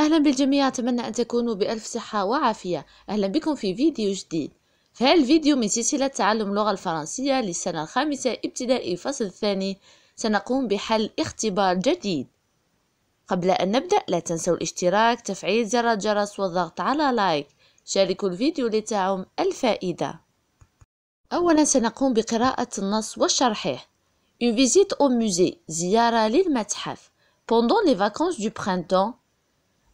أهلا بالجميع أتمنى أن تكونوا بألف صحة وعافية أهلا بكم في فيديو جديد في هذا الفيديو من سلسلة تعلم اللغة الفرنسية للسنة الخامسة ابتدائي الفصل الثاني سنقوم بحل اختبار جديد قبل أن نبدأ لا تنسوا الاشتراك تفعيل زر الجرس والضغط على لايك شاركوا الفيديو لتعم الفائدة أولا سنقوم بقراءة النص وشرحه Une visite au musée, زيارة للمتحف Pendant les vacances du printemps,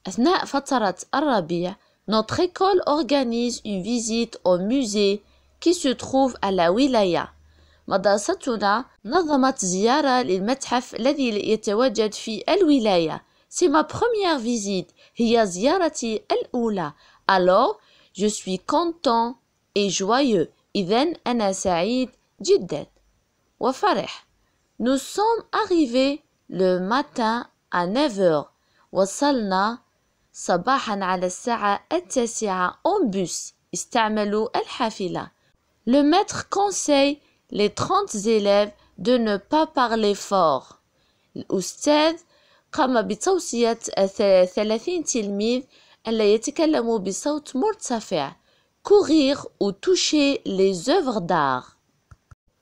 أثناء فترة الربيع, notre école organise une visite au musée qui se trouve à la wilaya. مدرستنا نظمت زيارة للمتحف الذي يتواجد في الولاية. C'est ma première visite. هي زيارتي الأولى. Alors, je suis content et joyeux. إذن أنا سعيد جدا. وفرح. Nous sommes arrivés le matin à 9h. وصلنا صباحا على الساعة التاسعة en bus استعملوا الحافلة Le maître conseille les 30 élèves de ne pas parler fort. الأستاذ قام بتوصية 30 تلميذ ألا يتكلموا بصوت مرتفع. courir ou toucher les œuvres d'art.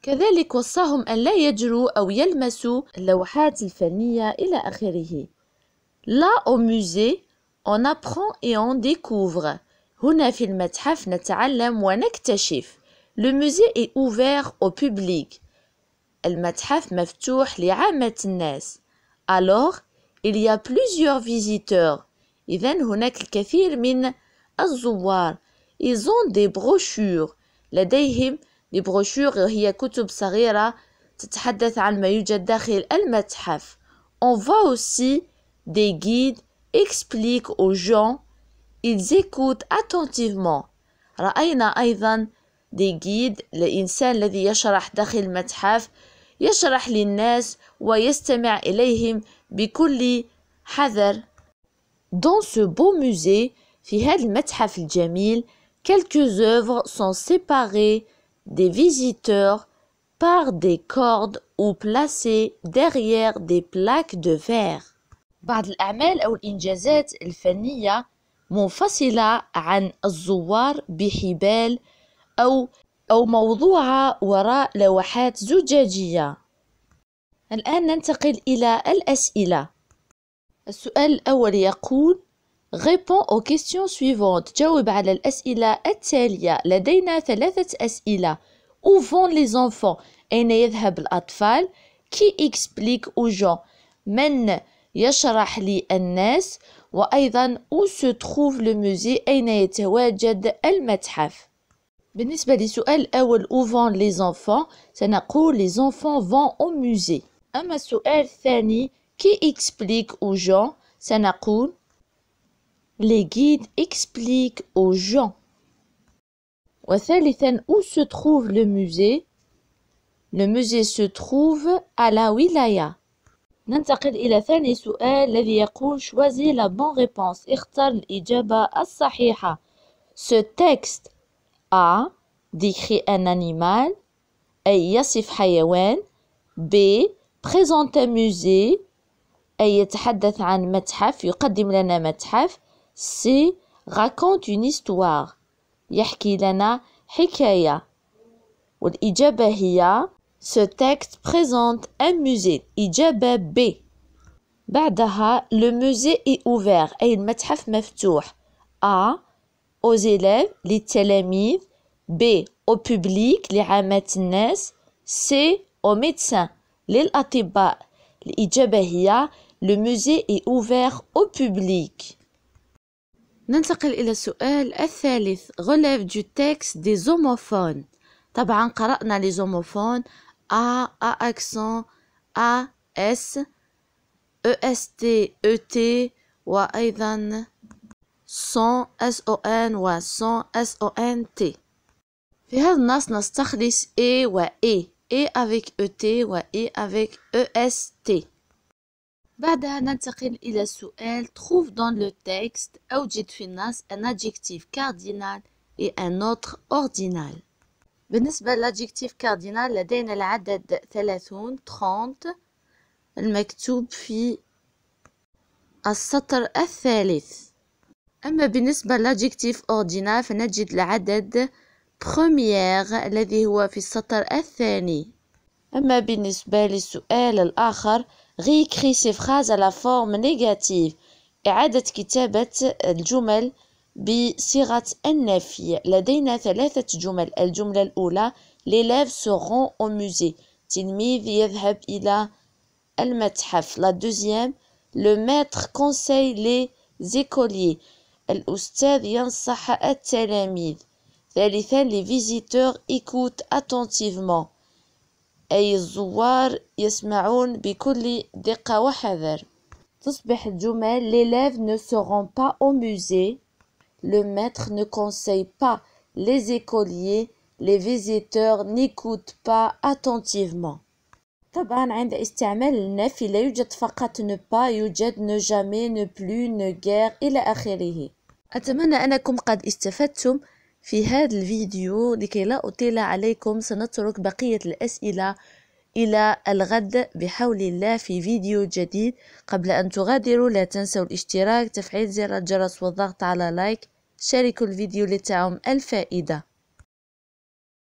كذلك وصاهم أن لا يجروا أو يلمسوا اللوحات الفنية إلى آخره. لا au musée on apprend et on découvre on ne finit pas avec le musée on ne quitte pas le le musée est ouvert au public il mettra un lien avec le la ville de nantes alors il y a plusieurs visiteurs et venant au café ils miment à souboir ils ont des brochures les dix-huit les brochures de la rue kuttub sarira t'hadet al-majid d'ahl el-metraf on voit aussi des guides explique aux gens, ils écoutent attentivement. رأينا أيضا des guides الإنسان الذي يشرح داخل المتحف يشرح للناس ويستمع إليهم بكل حذر. Dans ce beau musée, في هذا المتحف الجميل, quelques œuvres sont séparées des visiteurs par des cordes ou placées derrière des plaques de verre. بعض الأعمال أو الإنجازات الفنية منفصلة عن الزوار بحبال أو أو موضوعة وراء لوحات زجاجية الآن ننتقل إلى الأسئلة السؤال الأول يقول Réponds aux questions suivantes. جاوب على الأسئلة التالية. لدينا ثلاثة أسئلة. Où vont les enfants? أين يذهب الأطفال? Qui explique aux gens? من Il y a un autre. Et il Où se trouve le musée Aïna y a un autre. Le suèle est le suivant Où vendre les enfants Ça nous dit Les enfants vont au musée. Et le suèle Qui explique aux gens Ça nous dit Les guides expliquent aux gens. Et le suèle est Où se trouve le musée Le musée se trouve à la wilaya. ننتقل إلى ثاني سؤال الذي يقول شوازي لا بون ريبونس اختر الإجابة الصحيحة سو تكست A décrit ان انيمال أي يصف حيوان B بريزونت موزي أي يتحدث عن متحف يقدم لنا متحف C raconte une histoire يحكي لنا حكاية والإجابة هي Ce texte présente un musée, Ijaba B. بعدها, le musée est ouvert et il matchaf مفتوح. A. Aux élèves, les تلاميذ. B. Au public, les عامة C. Aux médecins, les الأطباء. الإجابة le musée est ouvert au public. ننتقل إلى السؤال الثالث relève du texte des homophones. طبعا قرأنا les homophones a, A accent, A, S, E, E, S, T, T, ET, وأيضا son, S-O-N, son, S-O-N-T. في هذا النص نستخلص E و E. E avec ET و E avec EST. بعدها ننتقل إلى السؤال trouve dans le texte أوجد في النص un adjectif cardinal et un autre ordinal. بالنسبة لادجيكتيف كاردينال لدينا العدد ثلاثون تخونت المكتوب في السطر الثالث أما بالنسبة لادجيكتيف أوردينال فنجد العدد بروميير الذي هو في السطر الثاني أما بالنسبة للسؤال الآخر غيكري سي فراز على فورم نيجاتيف إعادة كتابة الجمل بصيغة النفي لدينا ثلاثة جمل الجملة الأولى L'élève se rend au musée. تلميذ يذهب إلى المتحف. La deuxième Le maître conseille les écoliers. الأستاذ ينصح التلاميذ. ثالثا Les visiteurs écoutent attentivement. أي الزوار يسمعون بكل دقة وحذر. تصبح الجمل L'élève ne se rend pas au musée. Le maître ne conseille pas, les écoliers, les visiteurs n'écoutent pas attentivement. طبعا عند استعمال النفي لا يوجد فقط ne pas يوجد ne jamais ne plus ne guère إلى آخره أتمنى أنكم قد استفدتم في هذا الفيديو لكي لا أطيل عليكم سنترك بقية الأسئلة إلى الغد بحول الله في فيديو جديد قبل أن تغادروا لا تنسوا الاشتراك تفعيل زر الجرس والضغط على لايك شاركوا الفيديو لتعم الفائدة